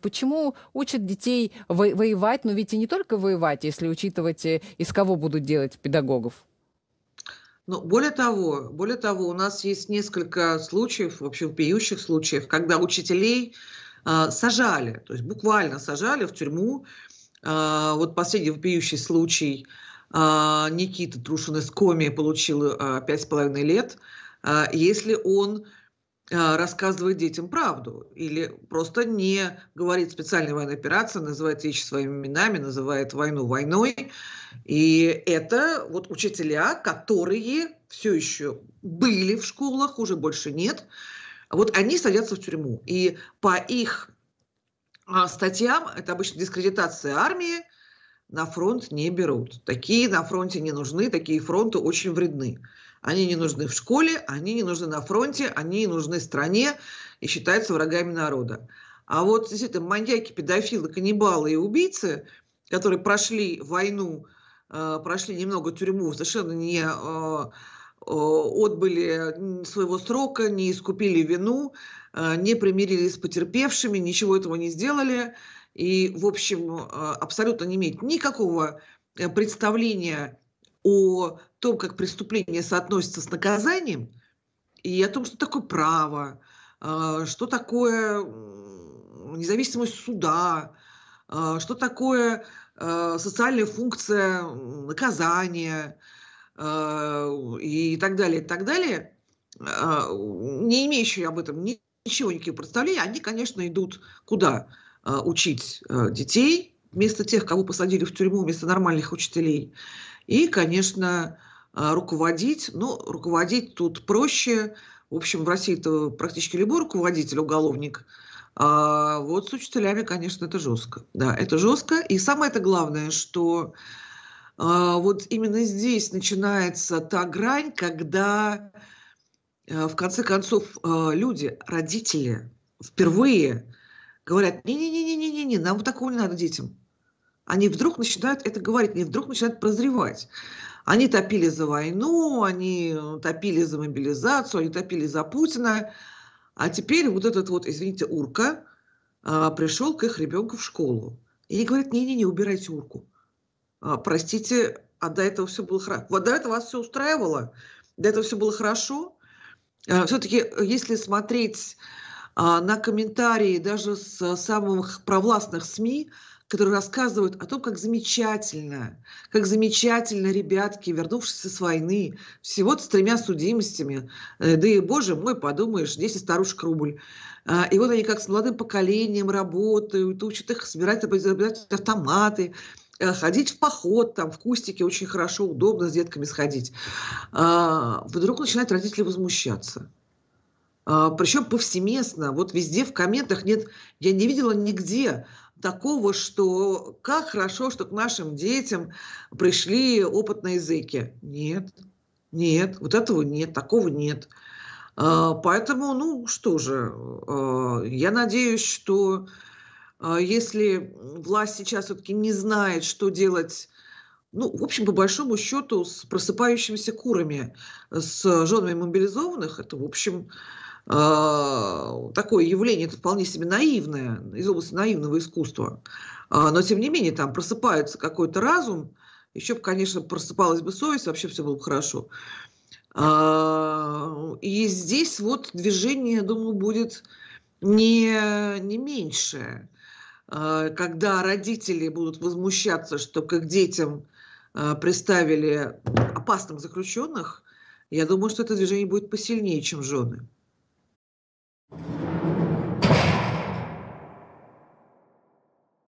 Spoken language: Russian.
Почему учат детей во- воевать, но ну, ведь и не только воевать, если учитывать, э, из кого будут делать педагогов? Но ну, более того, более того, у нас есть несколько случаев, вообще вопиющих случаев, когда учителей э, сажали, то есть буквально сажали в тюрьму. Э, вот последний вопиющий случай э, Никита Трушин из Коми получил пять с половиной лет, э, если он э, а, рассказывает детям правду или просто не говорит специальной военной операции, называет вещи своими именами, называет войну войной. И это вот учителя, которые все еще были в школах, уже больше нет, вот они садятся в тюрьму. И по их а, статьям, это обычно дискредитация армии, на фронт не берут. Такие на фронте не нужны, такие фронты очень вредны. Они не нужны в школе, они не нужны на фронте, они не нужны стране и считаются врагами народа. А вот действительно маньяки, педофилы, каннибалы и убийцы, которые прошли войну, э, прошли немного тюрьму, совершенно не э, э, отбыли своего срока, не искупили вину, не примирились с потерпевшими, ничего этого не сделали. И, в общем, абсолютно не имеет никакого представления о том, как преступление соотносится с наказанием, и о том, что такое право, а, что такое независимость суда, а, что такое а, социальная функция наказания и так далее, и так далее, не имеющие об этом ничего, никаких представлений, они, конечно, идут куда? Учить детей вместо тех, кого посадили в тюрьму, вместо нормальных учителей. И, конечно, а, руководить, ну, руководить тут проще. В общем, в России это практически любой руководитель, уголовник. А вот с учителями, конечно, это жестко. Да, это жестко. И самое это главное, что а, вот именно здесь начинается та грань, когда а, в конце концов люди, родители впервые говорят, не-не-не-не-не-не, нам такого не надо детям. Они вдруг начинают это говорить, они вдруг начинают прозревать. Они топили за войну, они э, топили за мобилизацию, они топили за Путина. А теперь вот этот вот, извините, урка а, пришел к их ребенку в школу. И они говорят, не-не-не, убирайте урку. А, простите, а до этого все было хорошо. Вот до этого вас все устраивало, до этого все было хорошо. А, все-таки, э, если смотреть а, на комментарии даже с самых провластных СМИ, которые рассказывают о том, как замечательно, как замечательно ребятки, вернувшиеся с войны, всего-то с тремя судимостями, э, да и, боже мой, подумаешь, 10 старушек рубль. А, и вот они как с молодым поколением работают, учат их собирать, собирать автоматы, э, ходить в поход, там, в кустике очень хорошо, удобно с детками сходить. А, вдруг начинают родители возмущаться. А, Причем повсеместно, вот везде в комментах нет, я не видела нигде такого, что как хорошо, что к нашим детям пришли опытные языки. Нет, нет, вот этого нет, такого нет. А, поэтому, ну что же, а, я надеюсь, что если власть сейчас все-таки не знает, что делать ну, в общем, по большому счету, с просыпающимися курами, с женами мобилизованных, это, в общем, а, такое явление, это вполне себе наивное, из области наивного искусства. А, но, тем не менее, там просыпается какой-то разум, еще конечно, просыпалась бы совесть, вообще все было бы хорошо. А, и здесь вот движение, я думаю, будет не, не меньшее. Когда родители будут возмущаться, что к их детям приставили опасных заключенных, я думаю, что это движение будет посильнее, чем жены.